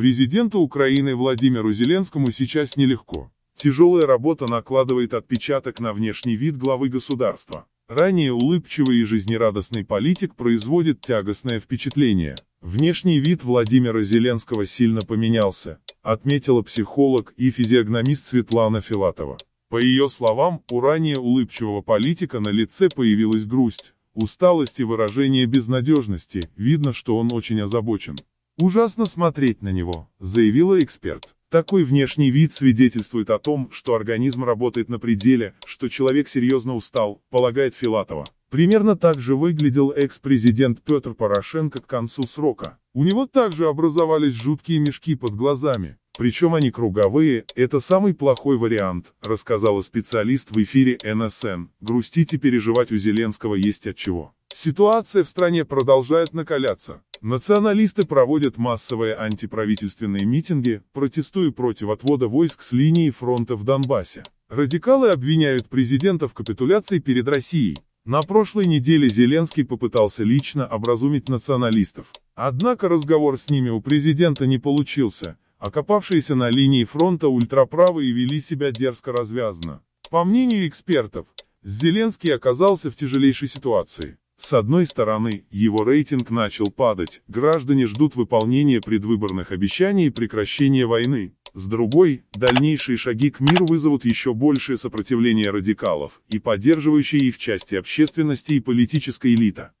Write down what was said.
Президенту Украины Владимиру Зеленскому сейчас нелегко. Тяжелая работа накладывает отпечаток на внешний вид главы государства. Ранее улыбчивый и жизнерадостный политик производит тягостное впечатление. Внешний вид Владимира Зеленского сильно поменялся, отметила психолог и физиогномист Светлана Филатова. По ее словам, у ранее улыбчивого политика на лице появилась грусть, усталость и выражение безнадежности, видно, что он очень озабочен. «Ужасно смотреть на него», — заявила эксперт. Такой внешний вид свидетельствует о том, что организм работает на пределе, что человек серьезно устал, полагает Филатова. Примерно так же выглядел экс-президент Петр Порошенко к концу срока. У него также образовались жуткие мешки под глазами. Причем они круговые, это самый плохой вариант, рассказала специалист в эфире НСН. Грустить и переживать у Зеленского есть от чего. Ситуация в стране продолжает накаляться. Националисты проводят массовые антиправительственные митинги, протестуя против отвода войск с линии фронта в Донбассе. Радикалы обвиняют президента в капитуляции перед Россией. На прошлой неделе Зеленский попытался лично образумить националистов. Однако разговор с ними у президента не получился, окопавшиеся на линии фронта ультраправые вели себя дерзко развязно. По мнению экспертов, Зеленский оказался в тяжелейшей ситуации. С одной стороны, его рейтинг начал падать, граждане ждут выполнения предвыборных обещаний и прекращения войны. С другой, дальнейшие шаги к миру вызовут еще большее сопротивление радикалов и поддерживающие их части общественности и политической элита.